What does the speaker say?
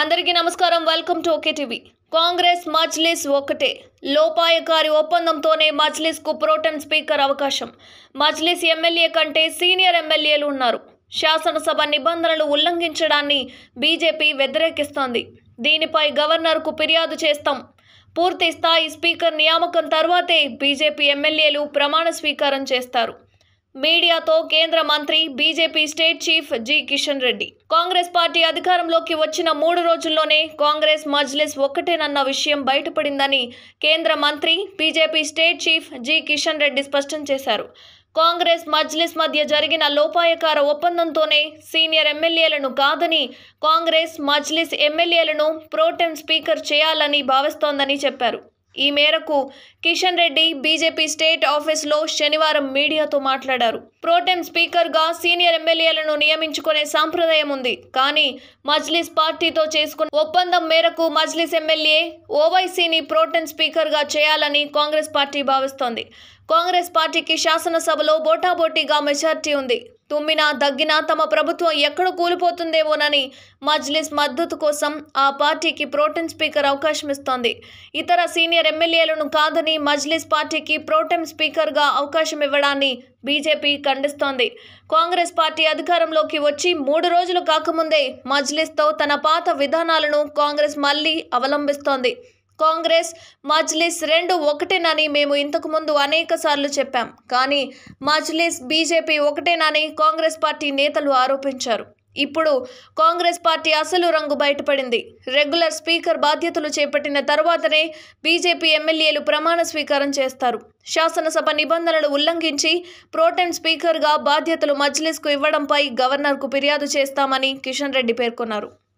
అందరికీ నమస్కారం welcome to okay TV Congress Majlis ఒకటే లోపాయకారి ఒప్పందంతోనే కు ప్రోటెం స్పీకర్ అవకాశం మజ్లిస్ ఎమ్మెల్యే కంటే సీనియర్ ఎమ్మెల్యేలు ఉన్నారు శాసనసభ నిబంధనలు ఉల్లంఘించడాన్ని బీజేపీ వ్యతిరేకిస్తోంది దీనిపై గవర్నర్కు ఫిర్యాదు చేస్తాం పూర్తి స్థాయి స్పీకర్ నియామకం తర్వాతే బీజేపీ ఎమ్మెల్యేలు ప్రమాణ స్వీకారం చేస్తారు మీడియాతో కేంద్ర మంత్రి BJP state chief G Kishan Reddy Congress party అధికారంలోకి వచ్చిన మూడు రోజుల్లోనే కాంగ్రెస్ మజ్లిస్ ఒక్కటేనన్న విషయం బయటపడిందని కేంద్ర మంత్రి BJP state chief G Kishan Reddy స్పష్టం చేశారు కాంగ్రెస్ మజ్లిస్ మధ్య జరిగిన లోపాయకార ఒప్పందంతోనే సీనియర్ ఎమ్మెల్యేలను కాదని కాంగ్రెస్ మజ్లిస్ ఎమ్మెల్యేలను ప్రోటెం స్పీకర్ చేయాలని భావిస్తోందని చెప్పారు ఈ మేరకు కిషన్ రెడ్డి బీజేపీ స్టేట్ ఆఫీస్లో శనివారం మీడియాతో మాట్లాడారు ప్రోటెం స్పీకర్గా సీనియర్ ఎమ్మెల్యేలను నియమించుకునే సాంప్రదాయం ఉంది కానీ మజ్లిస్ పార్టీతో చేసుకున్న ఒప్పందం మేరకు మజ్లిస్ ఎమ్మెల్యే ఓవైసీని ప్రోటెం స్పీకర్గా చేయాలని కాంగ్రెస్ పార్టీ భావిస్తోంది కాంగ్రెస్ పార్టీకి శాసనసభలో బోటాబోటీగా మెజార్టీ ఉంది తుమ్మినా దగ్గినా తమ ప్రభుత్వం ఎక్కడ కూలిపోతుందేమోనని మజ్లిస్ మద్దతు కోసం ఆ పార్టీకి ప్రోటెం స్పీకర్ అవకాశం ఇస్తోంది ఇతర సీనియర్ ఎమ్మెల్యేలను కాదని మజ్లిస్ పార్టీకి ప్రోటెం స్పీకర్గా అవకాశం ఇవ్వడాన్ని బీజేపీ ఖండిస్తోంది కాంగ్రెస్ పార్టీ అధికారంలోకి వచ్చి మూడు రోజులు కాకముందే మజ్లిస్తో తన పాత విధానాలను కాంగ్రెస్ మళ్లీ అవలంబిస్తోంది కాంగ్రెస్ మజ్లిస్ రెండు ఒకటేనని మేము ఇంతకుముందు అనేక సార్లు చెప్పాం కానీ మజ్లిస్ బీజేపీ ఒకటేనని కాంగ్రెస్ పార్టీ నేతలు ఆరోపించారు ఇప్పుడు కాంగ్రెస్ పార్టీ అసలు రంగు బయటపడింది రెగ్యులర్ స్పీకర్ బాధ్యతలు చేపట్టిన తర్వాతనే బీజేపీ ఎమ్మెల్యేలు ప్రమాణ స్వీకారం చేస్తారు శాసనసభ నిబంధనలు ఉల్లంఘించి ప్రోటెన్ స్పీకర్గా బాధ్యతలు మజ్లిస్కు ఇవ్వడంపై గవర్నర్కు ఫిర్యాదు చేస్తామని కిషన్ రెడ్డి పేర్కొన్నారు